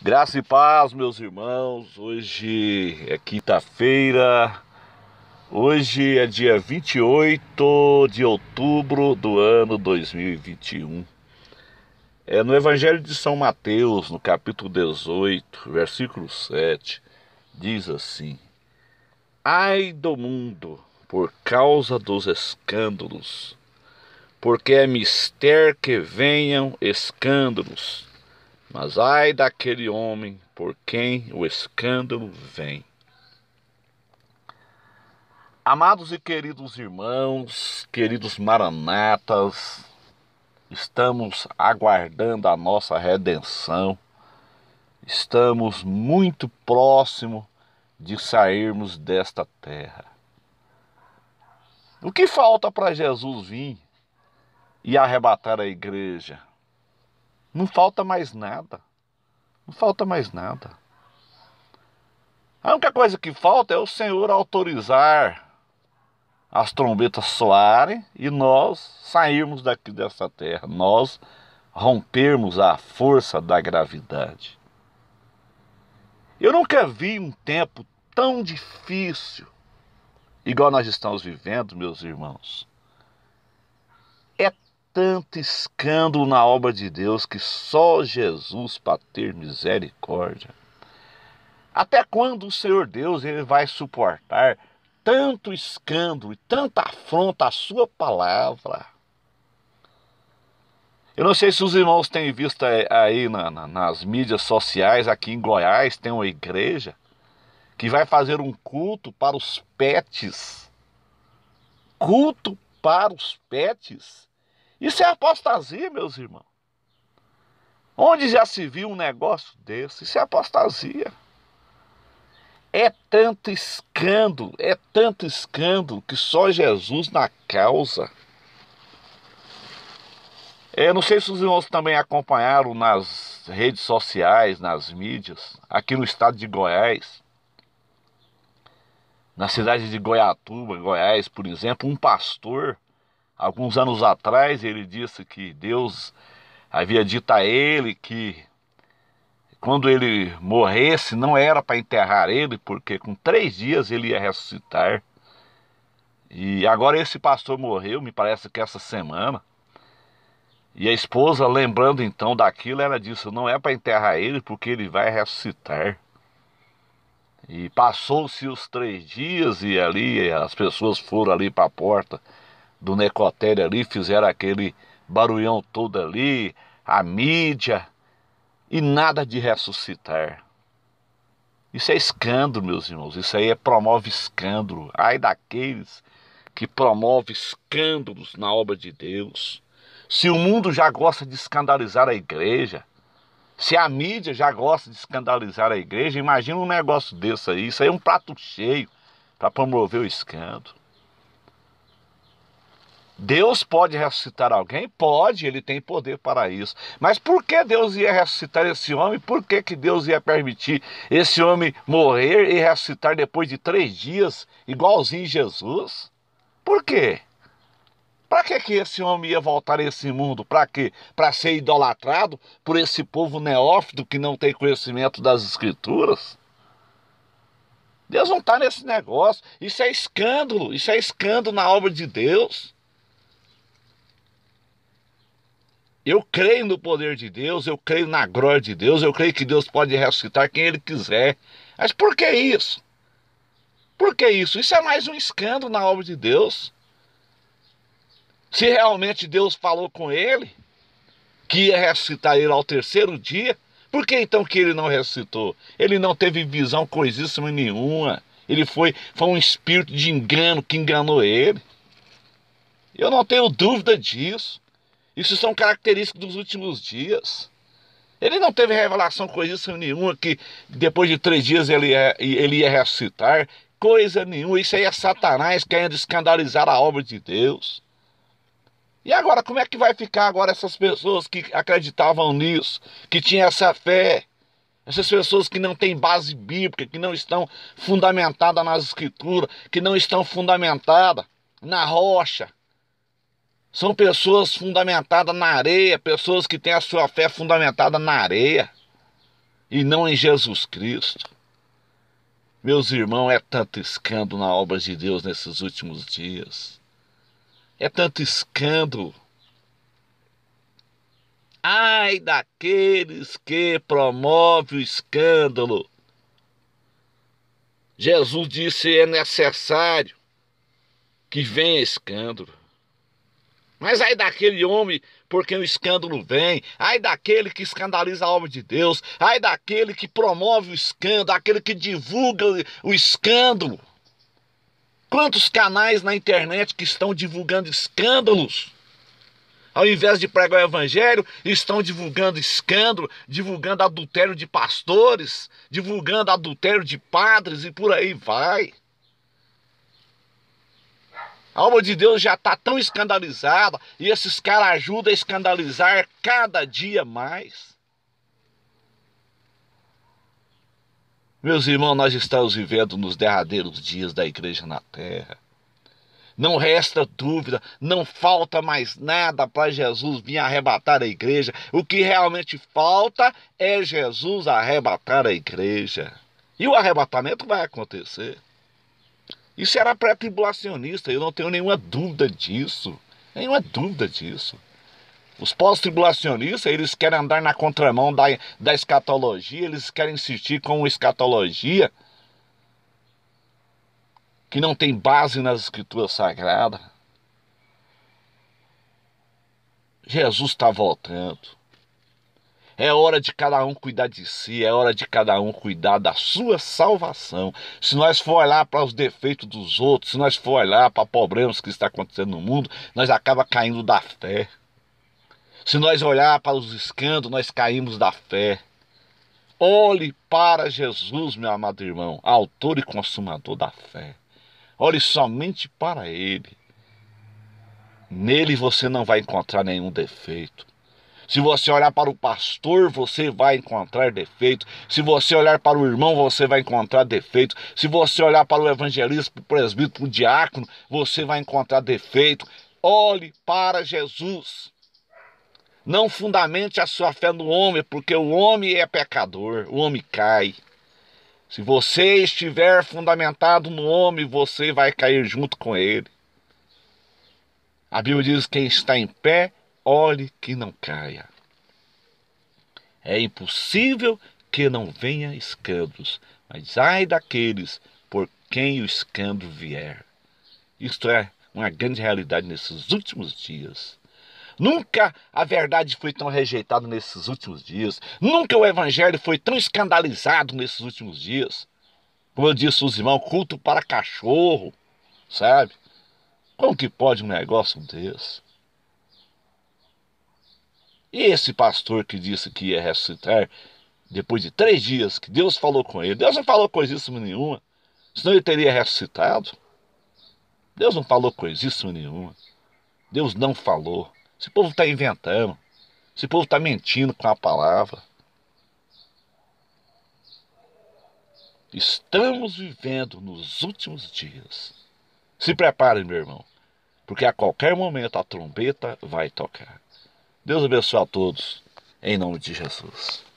Graça e paz, meus irmãos. Hoje é quinta-feira. Hoje é dia 28 de outubro do ano 2021. É no Evangelho de São Mateus, no capítulo 18, versículo 7, diz assim: Ai do mundo por causa dos escândalos, porque é mister que venham escândalos mas ai daquele homem por quem o escândalo vem. Amados e queridos irmãos, queridos maranatas, estamos aguardando a nossa redenção, estamos muito próximo de sairmos desta terra. O que falta para Jesus vir e arrebatar a igreja? Não falta mais nada. Não falta mais nada. A única coisa que falta é o Senhor autorizar as trombetas soarem e nós sairmos daqui dessa terra, nós rompermos a força da gravidade. Eu nunca vi um tempo tão difícil igual nós estamos vivendo, meus irmãos tanto escândalo na obra de Deus que só Jesus para ter misericórdia. Até quando o Senhor Deus ele vai suportar tanto escândalo e tanta afronta à sua palavra? Eu não sei se os irmãos têm visto é, aí na, na, nas mídias sociais, aqui em Goiás tem uma igreja que vai fazer um culto para os pets. Culto para os pets? Isso é apostasia, meus irmãos. Onde já se viu um negócio desse? Isso é apostasia. É tanto escândalo, é tanto escândalo que só Jesus na causa. Eu é, não sei se os irmãos também acompanharam nas redes sociais, nas mídias, aqui no estado de Goiás, na cidade de Goiatuba, Goiás, por exemplo, um pastor Alguns anos atrás ele disse que Deus havia dito a ele que quando ele morresse não era para enterrar ele, porque com três dias ele ia ressuscitar. E agora esse pastor morreu, me parece que essa semana. E a esposa, lembrando então daquilo, ela disse: não é para enterrar ele, porque ele vai ressuscitar. E passou-se os três dias e ali as pessoas foram ali para a porta do Necotério ali, fizeram aquele barulhão todo ali, a mídia, e nada de ressuscitar. Isso é escândalo, meus irmãos. Isso aí é, promove escândalo. Ai daqueles que promove escândalos na obra de Deus. Se o mundo já gosta de escandalizar a igreja, se a mídia já gosta de escandalizar a igreja, imagina um negócio desse aí. Isso aí é um prato cheio para promover o escândalo. Deus pode ressuscitar alguém? Pode, ele tem poder para isso. Mas por que Deus ia ressuscitar esse homem? Por que, que Deus ia permitir esse homem morrer e ressuscitar depois de três dias, igualzinho Jesus? Por quê? Para que, que esse homem ia voltar a esse mundo? Para quê? Para ser idolatrado por esse povo neófito que não tem conhecimento das Escrituras? Deus não está nesse negócio. Isso é escândalo. Isso é escândalo na obra de Deus. Eu creio no poder de Deus, eu creio na glória de Deus, eu creio que Deus pode ressuscitar quem Ele quiser. Mas por que isso? Por que isso? Isso é mais um escândalo na obra de Deus. Se realmente Deus falou com ele, que ia ressuscitar ele ao terceiro dia, por que então que ele não ressuscitou? Ele não teve visão coisíssima nenhuma. Ele foi, foi um espírito de engano que enganou ele. Eu não tenho dúvida disso. Isso são características dos últimos dias. Ele não teve revelação coisa nenhuma que depois de três dias ele ia, é, ele ia ressuscitar. Coisa nenhuma. Isso aí é Satanás querendo escandalizar a obra de Deus. E agora, como é que vai ficar agora essas pessoas que acreditavam nisso, que tinham essa fé? Essas pessoas que não têm base bíblica, que não estão fundamentadas nas escrituras, que não estão fundamentadas na rocha, são pessoas fundamentadas na areia, pessoas que têm a sua fé fundamentada na areia e não em Jesus Cristo. Meus irmãos, é tanto escândalo na obra de Deus nesses últimos dias. É tanto escândalo. Ai daqueles que promovem o escândalo. Jesus disse: é necessário que venha escândalo. Mas aí daquele homem porque o escândalo vem, aí daquele que escandaliza a obra de Deus, aí daquele que promove o escândalo, aquele que divulga o escândalo. Quantos canais na internet que estão divulgando escândalos? Ao invés de pregar o evangelho, estão divulgando escândalo, divulgando adultério de pastores, divulgando adultério de padres e por aí vai. A alma de Deus já está tão escandalizada e esses caras ajudam a escandalizar cada dia mais. Meus irmãos, nós estamos vivendo nos derradeiros dias da igreja na terra. Não resta dúvida, não falta mais nada para Jesus vir arrebatar a igreja. O que realmente falta é Jesus arrebatar a igreja. E o arrebatamento vai acontecer. Isso era pré-tribulacionista, eu não tenho nenhuma dúvida disso. Nenhuma dúvida disso. Os pós-tribulacionistas, eles querem andar na contramão da, da escatologia, eles querem insistir com uma escatologia que não tem base nas escrituras sagradas. Jesus está voltando. É hora de cada um cuidar de si, é hora de cada um cuidar da sua salvação. Se nós for olhar para os defeitos dos outros, se nós for olhar para problemas que está acontecendo no mundo, nós acaba caindo da fé. Se nós olhar para os escândalos, nós caímos da fé. Olhe para Jesus, meu amado irmão, autor e consumador da fé. Olhe somente para Ele. Nele você não vai encontrar nenhum defeito. Se você olhar para o pastor, você vai encontrar defeito. Se você olhar para o irmão, você vai encontrar defeito. Se você olhar para o evangelista, para o presbítero, para o diácono, você vai encontrar defeito. Olhe para Jesus. Não fundamente a sua fé no homem, porque o homem é pecador, o homem cai. Se você estiver fundamentado no homem, você vai cair junto com ele. A Bíblia diz: quem está em pé, Olhe que não caia. É impossível que não venha escândalos, mas ai daqueles por quem o escândalo vier. Isto é uma grande realidade nesses últimos dias. Nunca a verdade foi tão rejeitada nesses últimos dias. Nunca o evangelho foi tão escandalizado nesses últimos dias. Como eu disse os irmãos, culto para cachorro, sabe? Como que pode um negócio desse? E esse pastor que disse que ia ressuscitar, depois de três dias que Deus falou com ele, Deus não falou coisíssima nenhuma, senão ele teria ressuscitado. Deus não falou coisíssima nenhuma. Deus não falou. Esse povo está inventando. Esse povo está mentindo com a palavra. Estamos vivendo nos últimos dias. Se preparem, meu irmão, porque a qualquer momento a trombeta vai tocar. Deus abençoe a todos, em nome de Jesus.